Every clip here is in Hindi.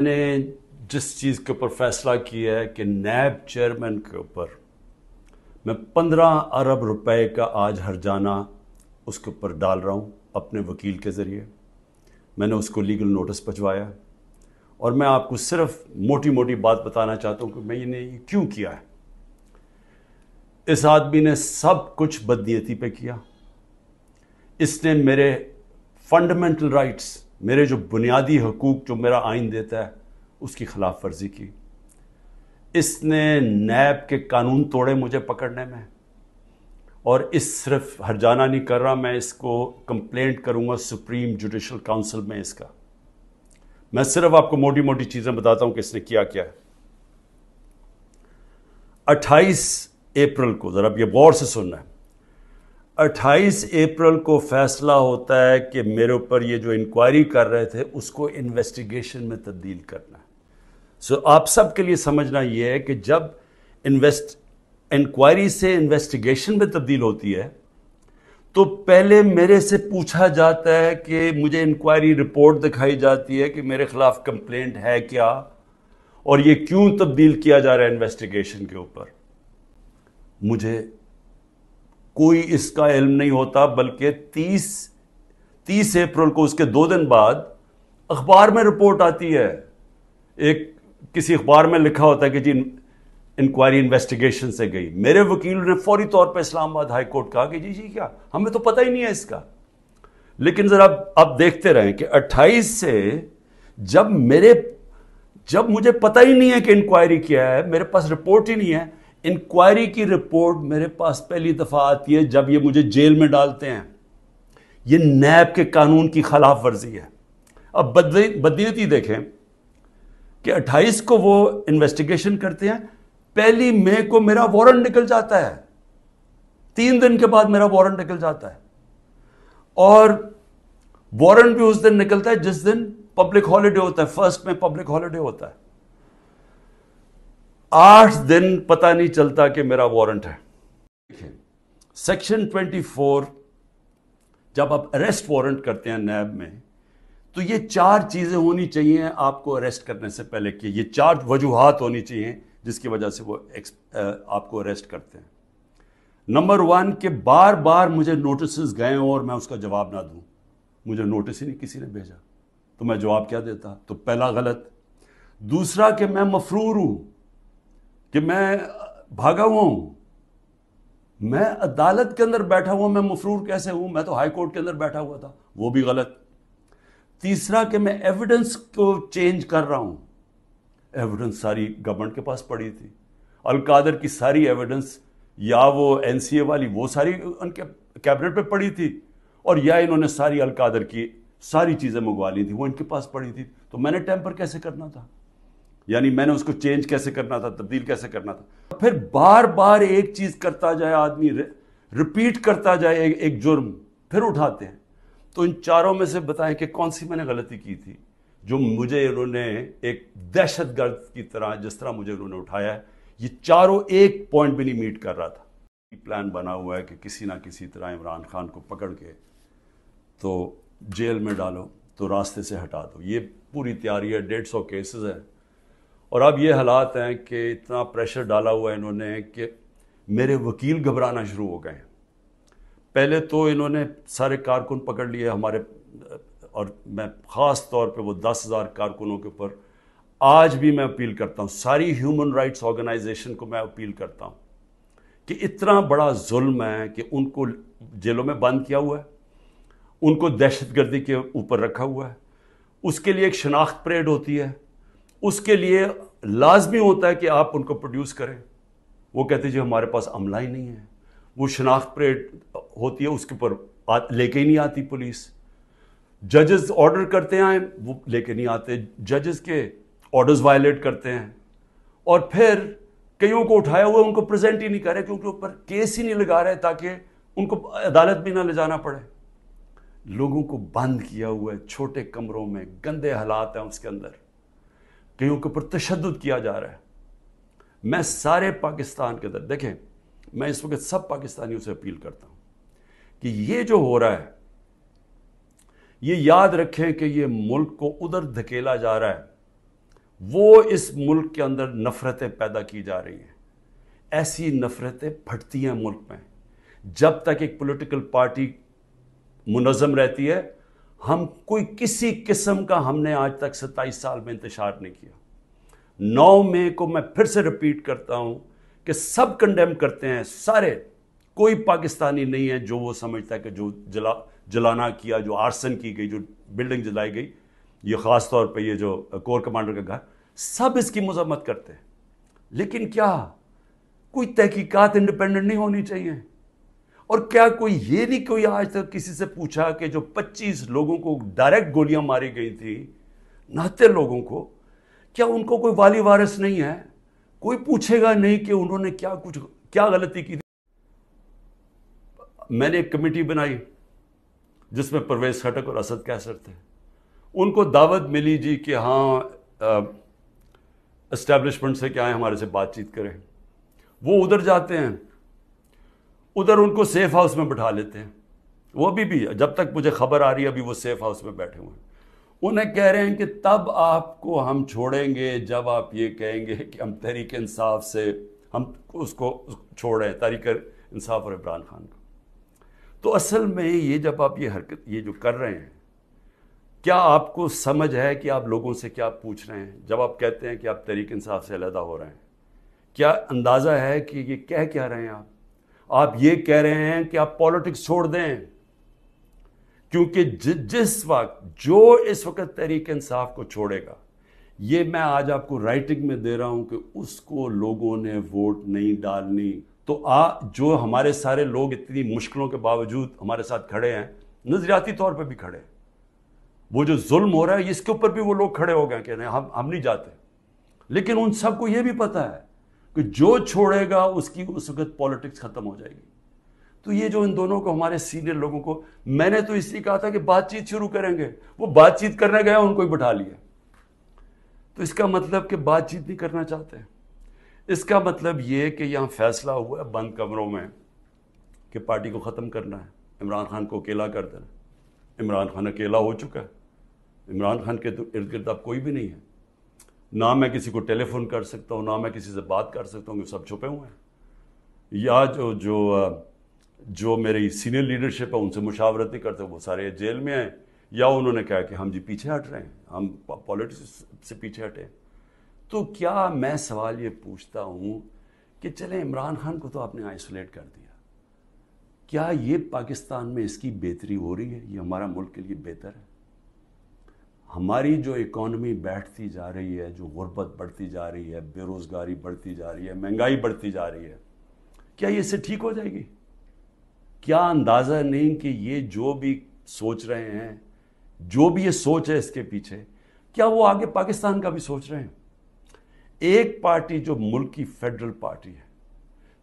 मैंने जिस चीज़ के ऊपर फैसला किया है कि नैब चेयरमैन के ऊपर मैं पंद्रह अरब रुपए का आज हर जाना उसके ऊपर डाल रहा हूँ अपने वकील के ज़रिए मैंने उसको लीगल नोटिस भिजवाया और मैं आपको सिर्फ मोटी मोटी बात बताना चाहता हूँ कि मैंने ये क्यों किया है इस आदमी ने सब कुछ बदनीयती पे किया इसने मेरे फंडामेंटल राइट्स मेरे जो बुनियादी हकूक़ जो मेरा आइन देता है उसकी खिलाफ वर्जी की इसने नैब के कानून तोड़े मुझे पकड़ने में और इस सिर्फ हरजाना नहीं कर रहा मैं इसको कंप्लेंट करूंगा सुप्रीम जुडिशल काउंसिल में इसका मैं सिर्फ आपको मोटी मोटी चीज़ें बताता हूं कि इसने किया क्या है 28 अप्रैल को ज़रा यह गौर से सुनना है 28 अप्रैल को फैसला होता है कि मेरे ऊपर ये जो इंक्वायरी कर रहे थे उसको इन्वेस्टिगेशन में तब्दील करना सो so, आप सब के लिए समझना ये है कि जब इन्वेस्ट इंक्वायरी से इन्वेस्टिगेशन में तब्दील होती है तो पहले मेरे से पूछा जाता है कि मुझे इंक्वायरी रिपोर्ट दिखाई जाती है कि मेरे खिलाफ कंप्लेंट है क्या और ये क्यों तब्दील किया जा रहा है इन्वेस्टिगेशन के ऊपर मुझे कोई इसका इल्म नहीं होता बल्कि तीस तीस अप्रैल को उसके दो दिन बाद अखबार में रिपोर्ट आती है एक किसी अखबार में लिखा होता है कि जी इंक्वायरी इन्वेस्टिगेशन से गई मेरे वकील ने फौरी तौर पर इस्लामाबाद हाईकोर्ट कहा कि जी जी क्या हमें तो पता ही नहीं है इसका लेकिन ज़रा आप देखते रहें कि 28 से जब मेरे जब मुझे पता ही नहीं है कि इंक्वायरी किया है मेरे पास रिपोर्ट ही नहीं है इंक्वायरी की रिपोर्ट मेरे पास पहली दफ़ा आती है जब ये मुझे जेल में डालते हैं ये नैब के कानून की खिलाफ वर्जी है अब बदनीयती देखें कि 28 को वो इन्वेस्टिगेशन करते हैं पहली मई को मेरा वारंट निकल जाता है तीन दिन के बाद मेरा वारंट निकल जाता है और वारंट भी उस दिन निकलता है जिस दिन पब्लिक हॉलीडे होता है फर्स्ट में पब्लिक हॉलीडे होता है आठ दिन पता नहीं चलता कि मेरा वारंट है सेक्शन 24 जब आप अरेस्ट वारंट करते हैं नैब में तो ये चार चीज़ें होनी चाहिए आपको अरेस्ट करने से पहले कि ये चार वजूहत होनी चाहिए जिसकी वजह से वो एक्स, आपको अरेस्ट करते हैं नंबर वन के बार बार मुझे नोटिस गए और मैं उसका जवाब ना दू मुझे नोटिस ही नहीं किसी ने भेजा तो मैं जवाब क्या देता तो पहला गलत दूसरा कि मैं मफरूर हूं कि मैं भागा हुआ हूं मैं अदालत के अंदर बैठा हुआ मैं मफरूर कैसे हूं मैं तो हाई कोर्ट के अंदर बैठा हुआ था वो भी गलत तीसरा कि मैं एविडेंस को चेंज कर रहा हूं एविडेंस सारी गवर्नमेंट के पास पड़ी थी अलकादर की सारी एविडेंस या वो एनसीए वाली वो सारी उनके कैबिनेट पे पड़ी थी और या इन्होंने सारी अलकादर की सारी चीज़ें मंगवा ली थी वो इनके पास पड़ी थी तो मैंने टेम्पर कैसे करना था यानी मैंने उसको चेंज कैसे करना था तब्दील कैसे करना था फिर बार बार एक चीज़ करता जाए आदमी रिपीट करता जाए एक, एक जुर्म फिर उठाते हैं तो इन चारों में से बताएं कि कौन सी मैंने गलती की थी जो मुझे उन्होंने एक दहशत गर्द की तरह जिस तरह मुझे उन्होंने उठाया है ये चारों एक पॉइंट भी नहीं मीट कर रहा था प्लान बना हुआ है कि किसी ना किसी तरह इमरान खान को पकड़ के तो जेल में डालो तो रास्ते से हटा दो ये पूरी तैयारी है डेढ़ सौ केसेस हैं और अब ये हालात हैं कि इतना प्रेशर डाला हुआ है इन्होंने कि मेरे वकील घबराना शुरू हो गए हैं पहले तो इन्होंने सारे कारकुन पकड़ लिए हमारे और मैं ख़ास तौर पे वो दस हज़ार कारकुनों के ऊपर आज भी मैं अपील करता हूँ सारी ह्यूमन राइट्स ऑर्गेनाइजेशन को मैं अपील करता हूँ कि इतना बड़ा जुल्म है कि उनको जेलों में बंद किया हुआ है उनको दहशतगर्दी के ऊपर रखा हुआ है उसके लिए एक शनाख्त परेड होती है उसके लिए लाजमी होता है कि आप उनको प्रोड्यूस करें वो कहते जी हमारे पास अमला ही नहीं है वो शनाख्त परेड होती है उसके ऊपर लेके ही नहीं आती पुलिस जजेस ऑर्डर करते आए वो लेके नहीं आते जजेस के ऑर्डर्स वायलेट करते हैं और फिर कईयों को उठाया हुआ उनको प्रेजेंट ही नहीं कर रहे क्योंकि ऊपर केस ही नहीं लगा रहे ताकि उनको अदालत भी ना ले जाना पड़े लोगों को बंद किया हुआ है छोटे कमरों में गंदे हालात हैं उसके अंदर कईयों के ऊपर तशद किया जा रहा है मैं सारे पाकिस्तान के अंदर देखें मैं इस वक्त सब पाकिस्तानियों से अपील करता हूं कि ये जो हो रहा है ये याद रखें कि ये मुल्क को उधर धकेला जा रहा है वो इस मुल्क के अंदर नफ़रतें पैदा की जा रही हैं ऐसी नफ़रतें फटती हैं मुल्क में जब तक एक पॉलिटिकल पार्टी मुनज़म रहती है हम कोई किसी किस्म का हमने आज तक सत्ताईस साल में इंतजार नहीं किया नौ मई को मैं फिर से रिपीट करता हूं कि सब कंडेम करते हैं सारे कोई पाकिस्तानी नहीं है जो वो समझता है कि जो जला जलाना किया जो आरसन की गई जो बिल्डिंग जलाई गई ये ख़ास तौर पे ये जो कोर कमांडर का घर सब इसकी मजम्मत करते हैं लेकिन क्या कोई तहकीकात इंडिपेंडेंट नहीं होनी चाहिए और क्या कोई ये नहीं कोई आज तक किसी से पूछा कि जो 25 लोगों को डायरेक्ट गोलियां मारी गई थी नहत्ते लोगों को क्या उनको कोई वाली वारस नहीं है कोई पूछेगा नहीं कि उन्होंने क्या कुछ क्या गलती की थी मैंने एक कमेटी बनाई जिसमें परवेज खटक और असद कैसर थे उनको दावत मिली जी कि हाँ इस्टेब्लिशमेंट से क्या है हमारे से बातचीत करें वो उधर जाते हैं उधर उनको सेफ हाउस में बिठा लेते हैं वो अभी भी जब तक मुझे खबर आ रही है अभी वो सेफ हाउस में बैठे हुए हैं उन्हें कह रहे हैं कि तब आपको हम छोड़ेंगे जब आप ये कहेंगे कि हम तहरीक इंसाफ से हम उसको छोड़ रहे हैं तहरीक इंसाफ और इमरान खान को तो असल में ये जब आप ये हरकत ये जो कर रहे हैं क्या आपको समझ है कि आप लोगों से क्या पूछ रहे हैं जब आप कहते हैं कि आप तहरीक इंसाफ से अलहदा हो रहे हैं क्या अंदाज़ा है कि ये कह क्या रहे हैं आप आप ये कह रहे हैं कि आप पॉलिटिक्स छोड़ दें क्योंकि जिस वक्त जो इस वक्त तहरीक इंसाफ को छोड़ेगा ये मैं आज आपको राइटिंग में दे रहा हूं कि उसको लोगों ने वोट नहीं डालनी तो आ जो हमारे सारे लोग इतनी मुश्किलों के बावजूद हमारे साथ खड़े हैं नजरियाती तौर पर भी खड़े वो जो जुल्म हो रहा है इसके ऊपर भी वो लोग खड़े हो गए कि नहीं हम हम नहीं जाते लेकिन उन सबको ये भी पता है कि जो छोड़ेगा उसकी उस वक्त पॉलिटिक्स खत्म हो जाएगी तो ये जो इन दोनों को हमारे सीनियर लोगों को मैंने तो इसलिए कहा था कि बातचीत शुरू करेंगे वो बातचीत करने गया उनको ही बिठा लिया तो इसका मतलब कि बातचीत नहीं करना चाहते इसका मतलब ये कि यहाँ फैसला हुआ है बंद कमरों में कि पार्टी को ख़त्म करना है इमरान खान को अकेला कर देना इमरान खान अकेला हो चुका है इमरान खान के तो इर्द गिर्द अब कोई भी नहीं है ना मैं किसी को टेलीफोन कर सकता हूँ ना मैं किसी से बात कर सकता हूँ सब छुपे हुए हैं या जो जो जो मेरी सीनियर लीडरशिप है उनसे मुशावरत नहीं करते वो सारे जेल में हैं या उन्होंने कहा कि हम जी पीछे हट रहे हैं हम पॉलिटिक्स से पीछे हटे तो क्या मैं सवाल ये पूछता हूँ कि चले इमरान खान को तो आपने आइसोलेट कर दिया क्या ये पाकिस्तान में इसकी बेहतरी हो रही है ये हमारा मुल्क के लिए बेहतर है हमारी जो इकोनॉमी बैठती जा रही है जो गुर्बत बढ़ती जा रही है बेरोज़गारी बढ़ती जा रही है महंगाई बढ़ती जा रही है क्या ये इससे ठीक हो जाएगी क्या अंदाज़ा नहीं कि ये जो भी सोच रहे हैं जो भी ये सोच है इसके पीछे क्या वो आगे पाकिस्तान का भी सोच रहे हैं एक पार्टी जो मुल्क की फेडरल पार्टी है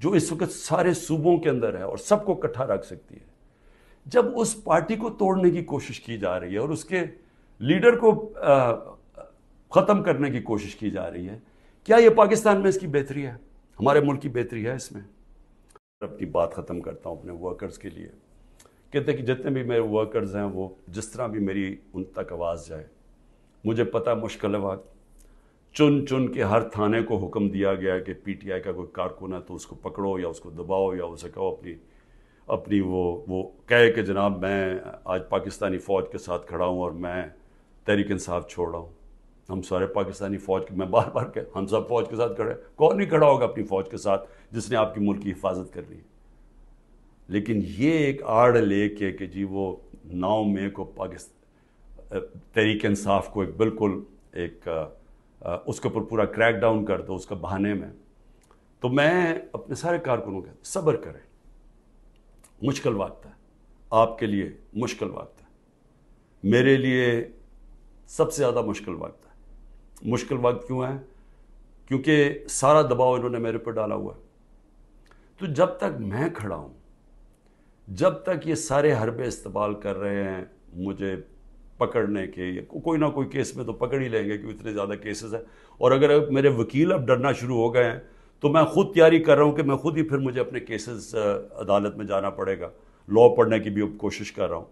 जो इस वक्त सारे सूबों के अंदर है और सबको इकट्ठा रख सकती है जब उस पार्टी को तोड़ने की कोशिश की जा रही है और उसके लीडर को ख़त्म करने की कोशिश की जा रही है क्या ये पाकिस्तान में इसकी बेहतरी है हमारे मुल्क की बेहतरी है इसमें अपनी बात ख़त्म करता हूँ अपने वर्कर्स के लिए कहते हैं कि जितने भी मेरे वर्कर्स हैं वो जिस तरह भी मेरी उन तक आवाज़ जाए मुझे पता मुश्किल है वक्त चुन चुन के हर थाने को हुक्म दिया गया कि पीटीआई का कोई कारकुन है तो उसको पकड़ो या उसको दबाओ या उसे कहो अपनी अपनी वो वो कहे कि जनाब मैं आज पाकिस्तानी फ़ौज के साथ खड़ा हूँ और मैं तहरीक इंसाफ छोड़ रहा हूँ हम सारे पाकिस्तानी फ़ौज के मैं बार बार कह हम सब फ़ौज के साथ खड़े कौन नहीं खड़ा होगा अपनी फ़ौज के साथ जिसने आपकी मुल्क की हिफाजत कर ली लेकिन ये एक आड़ ले के कि जी वो नाव में को पाकिस्तान तहरीक इंसाफ को एक बिल्कुल एक आ, उसके ऊपर पूरा क्रैक डाउन कर दो उसका बहाने में तो मैं अपने सारे कारकुनों के सब्र करें मुश्किल वक्त है आपके लिए मुश्किल वक्त है मेरे लिए सबसे ज़्यादा मुश्किल वक्त है मुश्किल वक्त क्यों है क्योंकि सारा दबाव इन्होंने मेरे पर डाला हुआ है तो जब तक मैं खड़ा हूँ जब तक ये सारे हरबे इस्तेमाल कर रहे हैं मुझे पकड़ने के को, कोई ना कोई केस में तो पकड़ ही लेंगे क्योंकि इतने ज़्यादा केसेस हैं और अगर मेरे वकील अब डरना शुरू हो गए हैं तो मैं खुद तैयारी कर रहा हूँ कि मैं खुद ही फिर मुझे अपने केसेस अदालत में जाना पड़ेगा लॉ पढ़ने की भी कोशिश कर रहा हूँ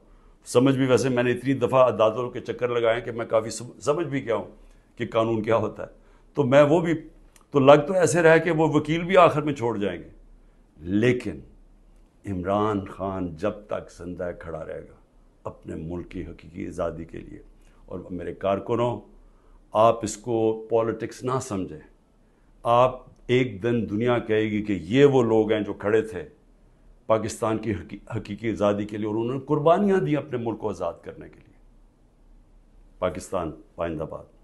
समझ भी वैसे मैंने इतनी दफ़ा अदालतों के चक्कर लगाए कि मैं काफ़ी समझ भी गया हूँ कि कानून क्या होता है तो मैं वो भी तो लग तो ऐसे रहा कि वो वकील भी आखिर में छोड़ जाएंगे लेकिन इमरान खान जब तक जिंदा खड़ा रहेगा अपने मुल्क की हकीकी आज़ादी के लिए और मेरे कारकुनों आप इसको पॉलिटिक्स ना समझें आप एक दिन दुनिया कहेगी कि ये वो लोग हैं जो खड़े थे पाकिस्तान की हकीकी आज़ादी के लिए और उन्होंने कुर्बानियाँ दी अपने मुल्क को आज़ाद करने के लिए पाकिस्तान पाइंदाबाद